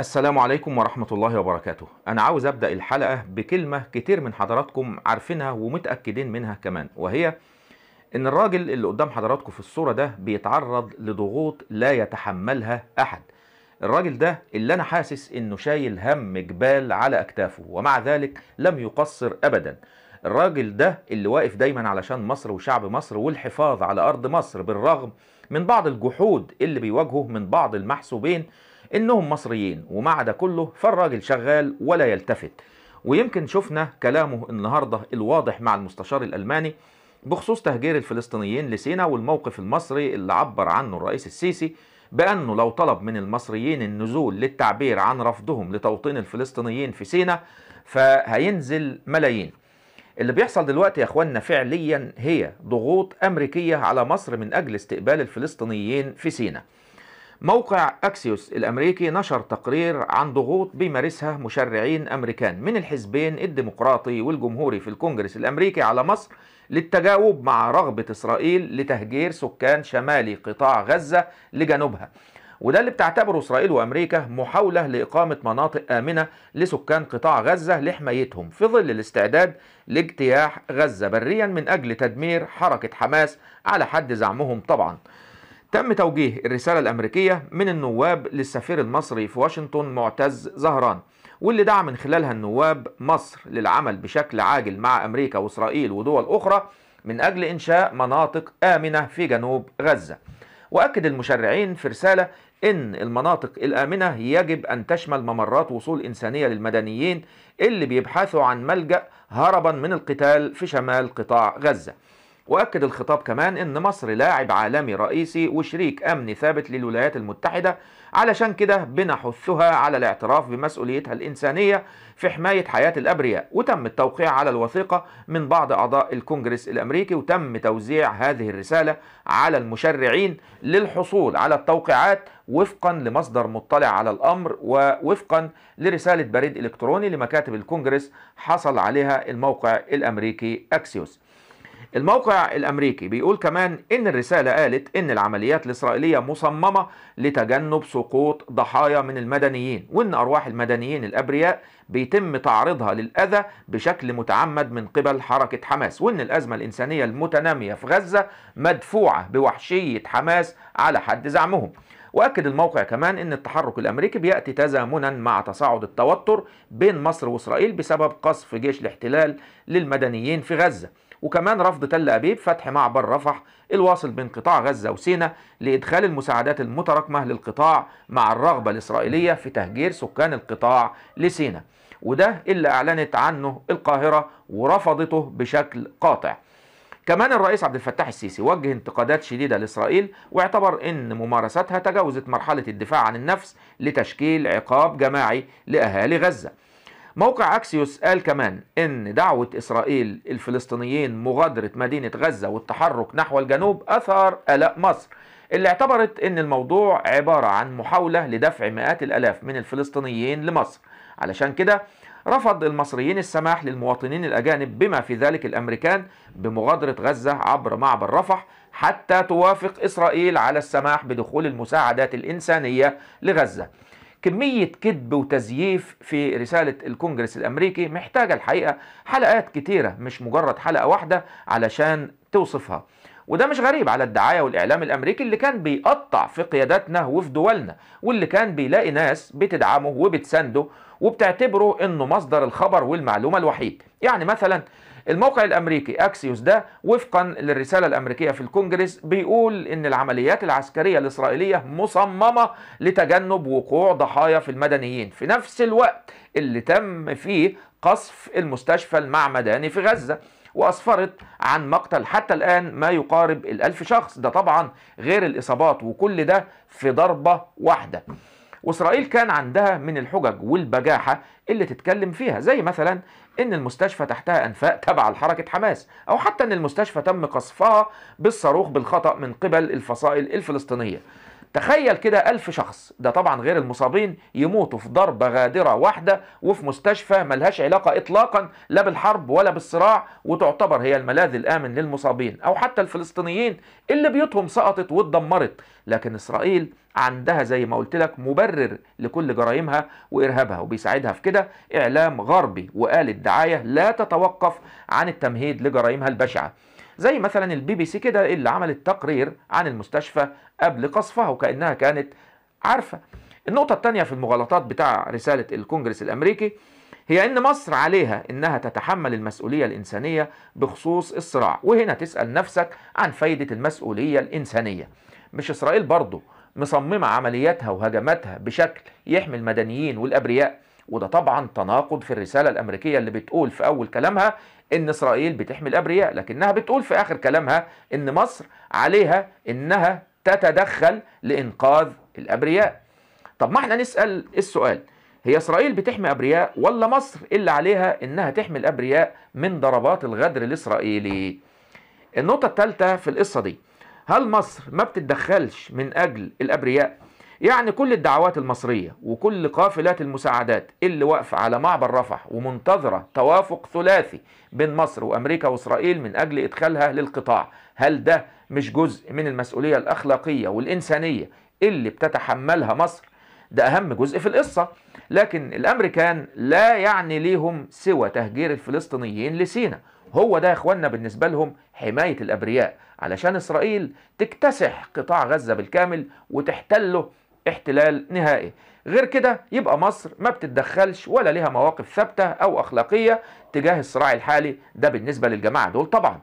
السلام عليكم ورحمة الله وبركاته أنا عاوز أبدأ الحلقة بكلمة كتير من حضراتكم عارفينها ومتأكدين منها كمان وهي إن الراجل اللي قدام حضراتكم في الصورة ده بيتعرض لضغوط لا يتحملها أحد الراجل ده اللي أنا حاسس إنه شايل هم جبال على أكتافه ومع ذلك لم يقصر أبدا الراجل ده اللي واقف دايما علشان مصر وشعب مصر والحفاظ على أرض مصر بالرغم من بعض الجحود اللي بيواجهه من بعض المحسوبين انهم مصريين ومع ده كله فالراجل شغال ولا يلتفت ويمكن شفنا كلامه النهارده الواضح مع المستشار الالماني بخصوص تهجير الفلسطينيين لسينا والموقف المصري اللي عبر عنه الرئيس السيسي بأنه لو طلب من المصريين النزول للتعبير عن رفضهم لتوطين الفلسطينيين في سينا فهينزل ملايين اللي بيحصل دلوقتي يا اخوانا فعليا هي ضغوط أمريكية على مصر من أجل استقبال الفلسطينيين في سينا موقع أكسيوس الأمريكي نشر تقرير عن ضغوط بيمارسها مشرعين أمريكان من الحزبين الديمقراطي والجمهوري في الكونجرس الأمريكي على مصر للتجاوب مع رغبة إسرائيل لتهجير سكان شمالي قطاع غزة لجنوبها وده اللي بتعتبره إسرائيل وأمريكا محاولة لإقامة مناطق آمنة لسكان قطاع غزة لحمايتهم في ظل الاستعداد لاجتياح غزة بريا من أجل تدمير حركة حماس على حد زعمهم طبعاً تم توجيه الرسالة الأمريكية من النواب للسفير المصري في واشنطن معتز زهران واللي دعا من خلالها النواب مصر للعمل بشكل عاجل مع أمريكا وإسرائيل ودول أخرى من أجل إنشاء مناطق آمنة في جنوب غزة وأكد المشرعين في رسالة إن المناطق الآمنة يجب أن تشمل ممرات وصول إنسانية للمدنيين اللي بيبحثوا عن ملجأ هربا من القتال في شمال قطاع غزة وأكد الخطاب كمان أن مصر لاعب عالمي رئيسي وشريك أمني ثابت للولايات المتحدة علشان كده بنحثها على الاعتراف بمسؤوليتها الإنسانية في حماية حياة الأبرياء وتم التوقيع على الوثيقة من بعض أعضاء الكونجرس الأمريكي وتم توزيع هذه الرسالة على المشرعين للحصول على التوقيعات وفقا لمصدر مطلع على الأمر ووفقا لرسالة بريد إلكتروني لمكاتب الكونجرس حصل عليها الموقع الأمريكي أكسيوس الموقع الامريكي بيقول كمان ان الرساله قالت ان العمليات الاسرائيليه مصممه لتجنب سقوط ضحايا من المدنيين وان ارواح المدنيين الابرياء بيتم تعرضها للاذى بشكل متعمد من قبل حركه حماس وان الازمه الانسانيه المتناميه في غزه مدفوعه بوحشيه حماس على حد زعمهم واكد الموقع كمان ان التحرك الامريكي بياتي تزامنا مع تصاعد التوتر بين مصر واسرائيل بسبب قصف جيش الاحتلال للمدنيين في غزه وكمان رفض تل أبيب فتح معبر رفح الواصل بين قطاع غزة وسينا لإدخال المساعدات المتراكمة للقطاع مع الرغبة الإسرائيلية في تهجير سكان القطاع لسينا وده اللي أعلنت عنه القاهرة ورفضته بشكل قاطع كمان الرئيس عبد الفتاح السيسي وجه انتقادات شديدة لإسرائيل واعتبر أن ممارستها تجاوزت مرحلة الدفاع عن النفس لتشكيل عقاب جماعي لأهالي غزة موقع أكسيوس قال كمان إن دعوة إسرائيل الفلسطينيين مغادرة مدينة غزة والتحرك نحو الجنوب أثار قلق مصر اللي اعتبرت إن الموضوع عبارة عن محاولة لدفع مئات الألاف من الفلسطينيين لمصر علشان كده رفض المصريين السماح للمواطنين الأجانب بما في ذلك الأمريكان بمغادرة غزة عبر معبر رفح حتى توافق إسرائيل على السماح بدخول المساعدات الإنسانية لغزة كمية كذب وتزييف في رسالة الكونجرس الأمريكي محتاجة الحقيقة حلقات كتيرة مش مجرد حلقة واحدة علشان توصفها وده مش غريب على الدعاية والإعلام الأمريكي اللي كان بيقطع في قياداتنا وفي دولنا واللي كان بيلاقي ناس بتدعمه وبتسنده وبتعتبره انه مصدر الخبر والمعلومة الوحيد يعني مثلا الموقع الامريكي اكسيوس ده وفقا للرساله الامريكيه في الكونجرس بيقول ان العمليات العسكريه الاسرائيليه مصممه لتجنب وقوع ضحايا في المدنيين في نفس الوقت اللي تم فيه قصف المستشفى المعمداني في غزه وأسفرت عن مقتل حتى الآن ما يقارب الألف شخص ده طبعا غير الإصابات وكل ده في ضربة واحدة واسرائيل كان عندها من الحجج والبجاحه اللي تتكلم فيها زي مثلا ان المستشفى تحتها انفاق تبع لحركه حماس او حتى ان المستشفى تم قصفها بالصاروخ بالخطا من قبل الفصائل الفلسطينيه تخيل كده ألف شخص ده طبعا غير المصابين يموتوا في ضربة غادرة واحدة وفي مستشفى ملهاش علاقة إطلاقا لا بالحرب ولا بالصراع وتعتبر هي الملاذ الآمن للمصابين أو حتى الفلسطينيين اللي بيوتهم سقطت واتدمرت لكن إسرائيل عندها زي ما قلت لك مبرر لكل جرائمها وإرهابها وبيساعدها في كده إعلام غربي وآلة دعاية لا تتوقف عن التمهيد لجرائمها البشعة زي مثلا البي بي سي كده اللي عملت تقرير عن المستشفى قبل قصفها وكأنها كانت عارفة النقطة الثانية في المغالطات بتاع رسالة الكونجرس الأمريكي هي أن مصر عليها أنها تتحمل المسؤولية الإنسانية بخصوص الصراع وهنا تسأل نفسك عن فايدة المسؤولية الإنسانية مش إسرائيل برضه مصممة عملياتها وهجماتها بشكل يحمي المدنيين والأبرياء وده طبعا تناقض في الرسالة الأمريكية اللي بتقول في أول كلامها إن إسرائيل بتحمي الأبرياء لكنها بتقول في آخر كلامها إن مصر عليها إنها تتدخل لإنقاذ الأبرياء طب ما احنا نسأل السؤال هي إسرائيل بتحمي أبرياء ولا مصر اللي عليها إنها تحمي الأبرياء من ضربات الغدر الإسرائيلي النقطة الثالثة في القصة دي هل مصر ما بتتدخلش من أجل الأبرياء يعني كل الدعوات المصرية وكل قافلات المساعدات اللي واقفة على معبر رفح ومنتظرة توافق ثلاثي بين مصر وأمريكا وإسرائيل من أجل إدخالها للقطاع هل ده مش جزء من المسؤولية الأخلاقية والإنسانية اللي بتتحملها مصر ده أهم جزء في القصة لكن الأمريكان لا يعني ليهم سوى تهجير الفلسطينيين لسينا هو ده يا اخوانا بالنسبة لهم حماية الأبرياء علشان إسرائيل تكتسح قطاع غزة بالكامل وتحتله احتلال نهائي غير كده يبقى مصر ما بتتدخلش ولا ليها مواقف ثابتة أو أخلاقية تجاه الصراع الحالي ده بالنسبة للجماعة دول طبعا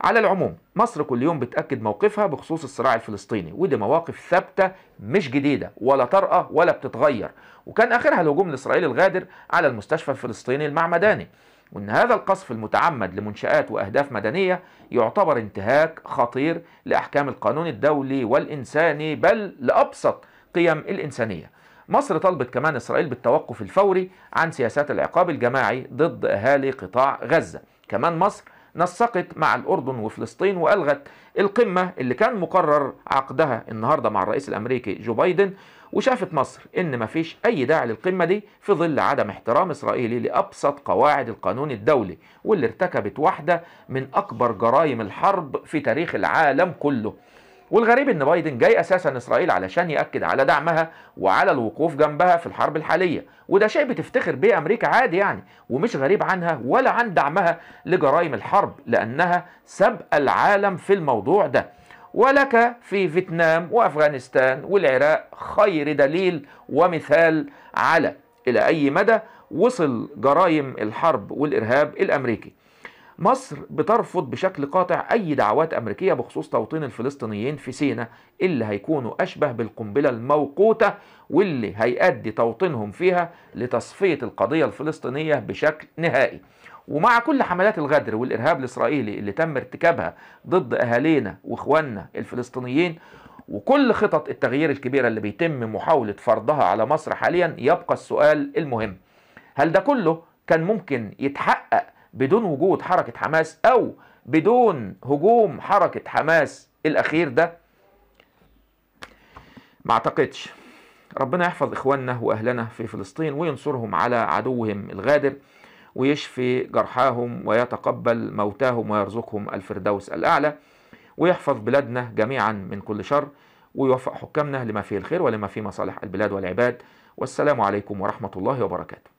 على العموم مصر كل يوم بتأكد موقفها بخصوص الصراع الفلسطيني ودي مواقف ثابتة مش جديدة ولا طرقة ولا بتتغير وكان آخرها الهجوم الإسرائيلي الغادر على المستشفى الفلسطيني المعمداني وأن هذا القصف المتعمد لمنشآت وأهداف مدنية يعتبر انتهاك خطير لأحكام القانون الدولي والإنساني بل لأبسط قيم الإنسانية مصر طالبت كمان إسرائيل بالتوقف الفوري عن سياسات العقاب الجماعي ضد أهالي قطاع غزة كمان مصر نسقت مع الأردن وفلسطين وألغت القمة اللي كان مقرر عقدها النهاردة مع الرئيس الأمريكي جو بايدن وشافت مصر إن مفيش أي داعي للقمة دي في ظل عدم احترام إسرائيلي لأبسط قواعد القانون الدولي واللي ارتكبت واحدة من أكبر جرائم الحرب في تاريخ العالم كله والغريب ان بايدن جاي اساسا اسرائيل علشان ياكد على دعمها وعلى الوقوف جنبها في الحرب الحاليه وده شيء بتفتخر بيه امريكا عادي يعني ومش غريب عنها ولا عن دعمها لجرائم الحرب لانها سابقه العالم في الموضوع ده ولك في فيتنام وافغانستان والعراق خير دليل ومثال على الى اي مدى وصل جرائم الحرب والارهاب الامريكي مصر بترفض بشكل قاطع أي دعوات أمريكية بخصوص توطين الفلسطينيين في سيناء اللي هيكونوا أشبه بالقنبلة الموقوتة واللي هيأدي توطينهم فيها لتصفية القضية الفلسطينية بشكل نهائي ومع كل حملات الغدر والإرهاب الإسرائيلي اللي تم ارتكابها ضد أهالينا وإخواننا الفلسطينيين وكل خطط التغيير الكبيرة اللي بيتم محاولة فرضها على مصر حاليا يبقى السؤال المهم هل ده كله كان ممكن يتحقق بدون وجود حركة حماس أو بدون هجوم حركة حماس الأخير ده ما أعتقدش ربنا يحفظ إخواننا وأهلنا في فلسطين وينصرهم على عدوهم الغادر ويشفي جرحاهم ويتقبل موتاهم ويرزقهم الفردوس الأعلى ويحفظ بلادنا جميعا من كل شر ويوفق حكامنا لما فيه الخير ولما فيه مصالح البلاد والعباد والسلام عليكم ورحمة الله وبركاته